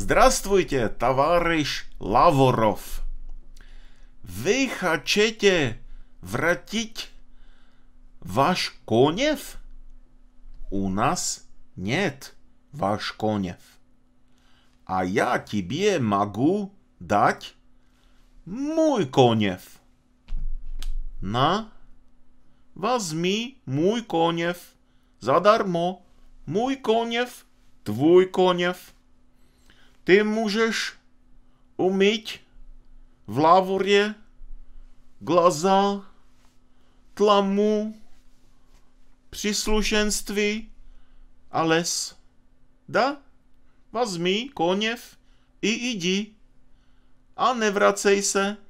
Здравствуйте, товарищ Лавуров. Вы хотите вратить ваш конев? У нас нет ваш конев. А я тебе могу дать мой конев. На, возьми мой конев задармо. Мой конев, твой конев. Ty můžeš umyť v lávorě glaza, tlamu, příslušenství a les. Da? Vazmi koněv i jdi a nevracej se.